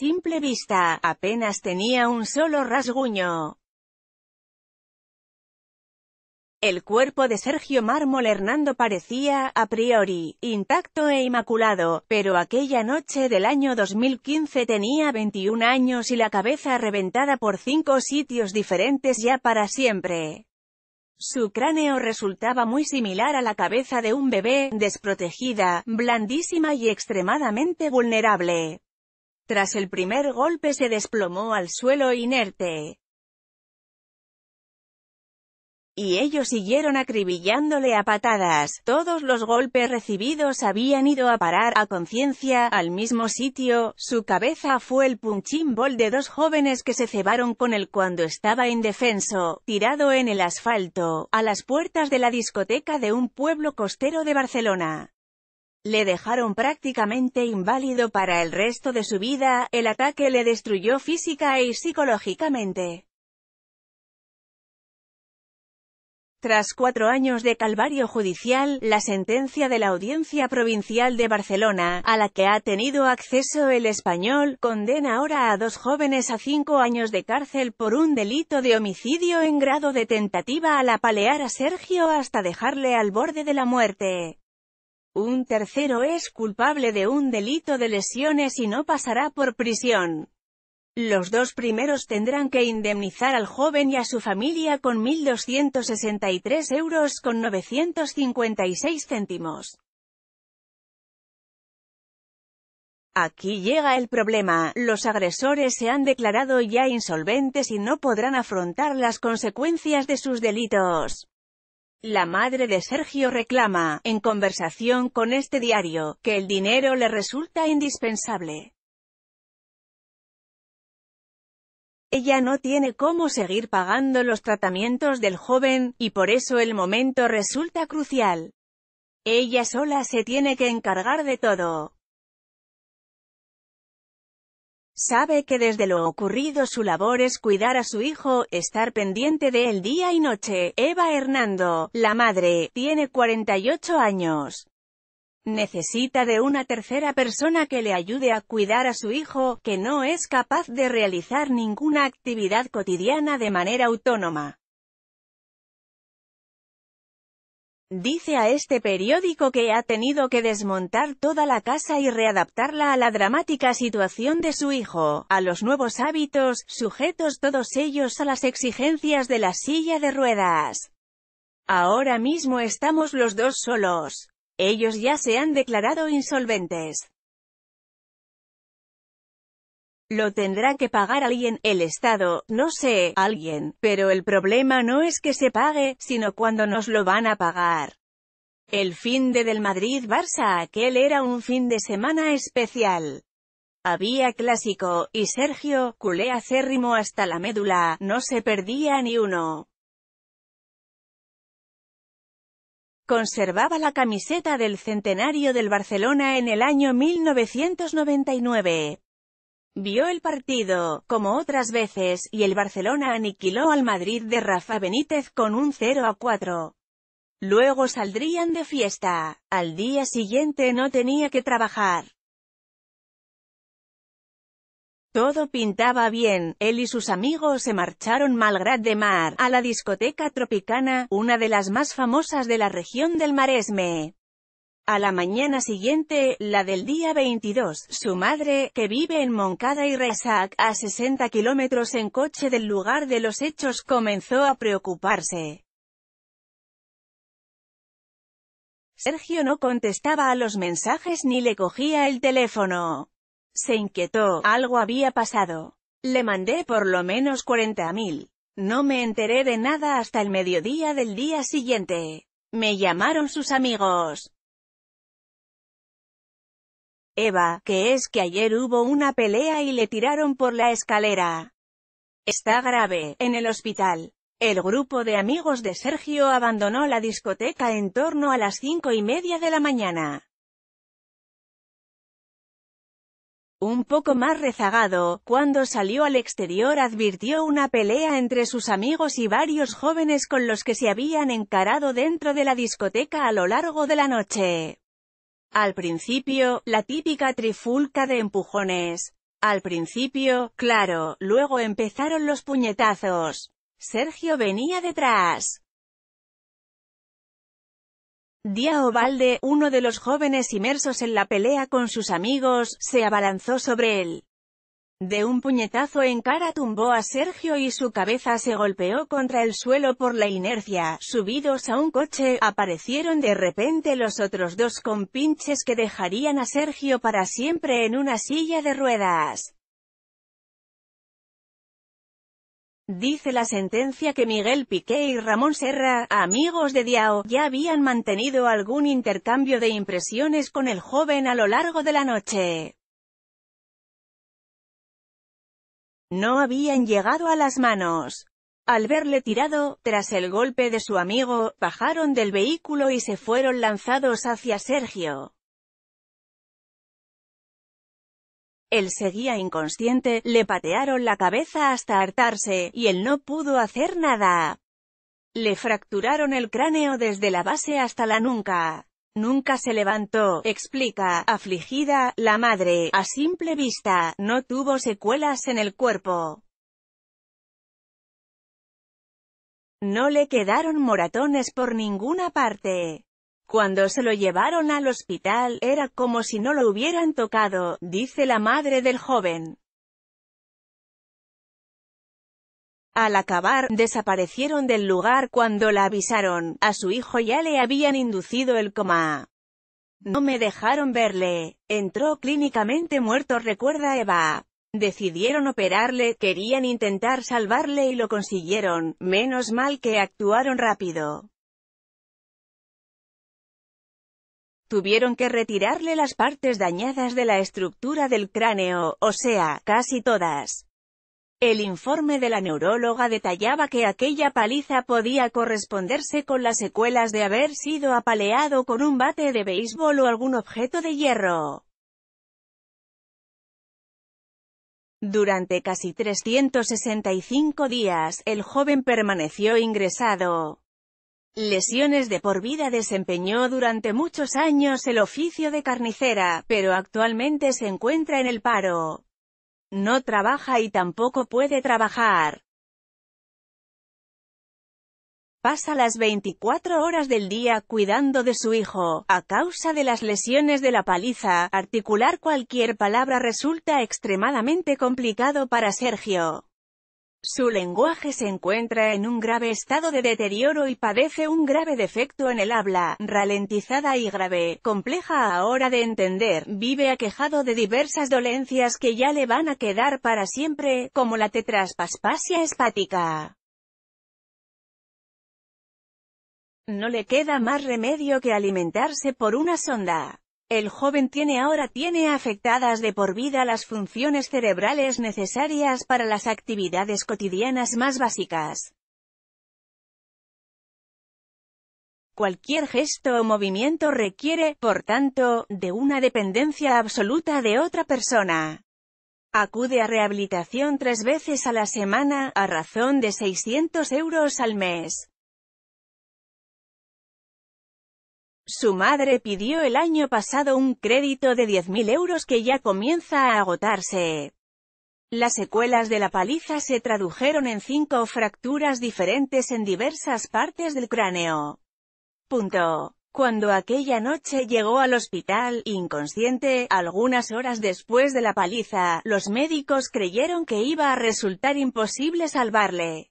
simple vista, apenas tenía un solo rasguño. El cuerpo de Sergio Mármol Hernando parecía, a priori, intacto e inmaculado, pero aquella noche del año 2015 tenía 21 años y la cabeza reventada por cinco sitios diferentes ya para siempre. Su cráneo resultaba muy similar a la cabeza de un bebé, desprotegida, blandísima y extremadamente vulnerable. Tras el primer golpe se desplomó al suelo inerte. Y ellos siguieron acribillándole a patadas. Todos los golpes recibidos habían ido a parar, a conciencia, al mismo sitio. Su cabeza fue el punchín bol de dos jóvenes que se cebaron con él cuando estaba indefenso, tirado en el asfalto, a las puertas de la discoteca de un pueblo costero de Barcelona le dejaron prácticamente inválido para el resto de su vida, el ataque le destruyó física y psicológicamente. Tras cuatro años de calvario judicial, la sentencia de la Audiencia Provincial de Barcelona, a la que ha tenido acceso el español, condena ahora a dos jóvenes a cinco años de cárcel por un delito de homicidio en grado de tentativa al apalear a Sergio hasta dejarle al borde de la muerte. Un tercero es culpable de un delito de lesiones y no pasará por prisión. Los dos primeros tendrán que indemnizar al joven y a su familia con 1.263 euros con 956 céntimos. Aquí llega el problema, los agresores se han declarado ya insolventes y no podrán afrontar las consecuencias de sus delitos. La madre de Sergio reclama, en conversación con este diario, que el dinero le resulta indispensable. Ella no tiene cómo seguir pagando los tratamientos del joven, y por eso el momento resulta crucial. Ella sola se tiene que encargar de todo. Sabe que desde lo ocurrido su labor es cuidar a su hijo, estar pendiente de él día y noche. Eva Hernando, la madre, tiene 48 años. Necesita de una tercera persona que le ayude a cuidar a su hijo, que no es capaz de realizar ninguna actividad cotidiana de manera autónoma. Dice a este periódico que ha tenido que desmontar toda la casa y readaptarla a la dramática situación de su hijo, a los nuevos hábitos, sujetos todos ellos a las exigencias de la silla de ruedas. Ahora mismo estamos los dos solos. Ellos ya se han declarado insolventes. Lo tendrá que pagar alguien, el Estado, no sé, alguien, pero el problema no es que se pague, sino cuando nos lo van a pagar. El fin de del Madrid-Barça aquel era un fin de semana especial. Había clásico, y Sergio, culé acérrimo hasta la médula, no se perdía ni uno. Conservaba la camiseta del centenario del Barcelona en el año 1999. Vio el partido, como otras veces, y el Barcelona aniquiló al Madrid de Rafa Benítez con un 0 a 4. Luego saldrían de fiesta. Al día siguiente no tenía que trabajar. Todo pintaba bien, él y sus amigos se marcharon malgrat de mar, a la discoteca Tropicana, una de las más famosas de la región del Maresme. A la mañana siguiente, la del día 22, su madre, que vive en Moncada y Resac, a 60 kilómetros en coche del lugar de los hechos, comenzó a preocuparse. Sergio no contestaba a los mensajes ni le cogía el teléfono. Se inquietó, algo había pasado. Le mandé por lo menos 40.000. No me enteré de nada hasta el mediodía del día siguiente. Me llamaron sus amigos. Eva, que es que ayer hubo una pelea y le tiraron por la escalera. Está grave, en el hospital. El grupo de amigos de Sergio abandonó la discoteca en torno a las cinco y media de la mañana. Un poco más rezagado, cuando salió al exterior advirtió una pelea entre sus amigos y varios jóvenes con los que se habían encarado dentro de la discoteca a lo largo de la noche. Al principio, la típica trifulca de empujones. Al principio, claro, luego empezaron los puñetazos. Sergio venía detrás. Diao Valde, uno de los jóvenes inmersos en la pelea con sus amigos, se abalanzó sobre él. De un puñetazo en cara tumbó a Sergio y su cabeza se golpeó contra el suelo por la inercia. Subidos a un coche, aparecieron de repente los otros dos con pinches que dejarían a Sergio para siempre en una silla de ruedas. Dice la sentencia que Miguel Piqué y Ramón Serra, amigos de Diao, ya habían mantenido algún intercambio de impresiones con el joven a lo largo de la noche. no habían llegado a las manos. Al verle tirado, tras el golpe de su amigo, bajaron del vehículo y se fueron lanzados hacia Sergio. Él seguía inconsciente, le patearon la cabeza hasta hartarse, y él no pudo hacer nada. Le fracturaron el cráneo desde la base hasta la nuca. Nunca se levantó, explica, afligida, la madre, a simple vista, no tuvo secuelas en el cuerpo. No le quedaron moratones por ninguna parte. Cuando se lo llevaron al hospital, era como si no lo hubieran tocado, dice la madre del joven. Al acabar, desaparecieron del lugar cuando la avisaron. A su hijo ya le habían inducido el coma. No me dejaron verle. Entró clínicamente muerto recuerda Eva. Decidieron operarle, querían intentar salvarle y lo consiguieron, menos mal que actuaron rápido. Tuvieron que retirarle las partes dañadas de la estructura del cráneo, o sea, casi todas. El informe de la neuróloga detallaba que aquella paliza podía corresponderse con las secuelas de haber sido apaleado con un bate de béisbol o algún objeto de hierro. Durante casi 365 días, el joven permaneció ingresado. Lesiones de por vida desempeñó durante muchos años el oficio de carnicera, pero actualmente se encuentra en el paro. No trabaja y tampoco puede trabajar. Pasa las 24 horas del día cuidando de su hijo. A causa de las lesiones de la paliza, articular cualquier palabra resulta extremadamente complicado para Sergio. Su lenguaje se encuentra en un grave estado de deterioro y padece un grave defecto en el habla, ralentizada y grave, compleja ahora de entender, vive aquejado de diversas dolencias que ya le van a quedar para siempre, como la tetraspaspasia espática. No le queda más remedio que alimentarse por una sonda. El joven tiene ahora tiene afectadas de por vida las funciones cerebrales necesarias para las actividades cotidianas más básicas. Cualquier gesto o movimiento requiere, por tanto, de una dependencia absoluta de otra persona. Acude a rehabilitación tres veces a la semana, a razón de 600 euros al mes. Su madre pidió el año pasado un crédito de 10.000 euros que ya comienza a agotarse. Las secuelas de la paliza se tradujeron en cinco fracturas diferentes en diversas partes del cráneo. Punto. Cuando aquella noche llegó al hospital, inconsciente, algunas horas después de la paliza, los médicos creyeron que iba a resultar imposible salvarle.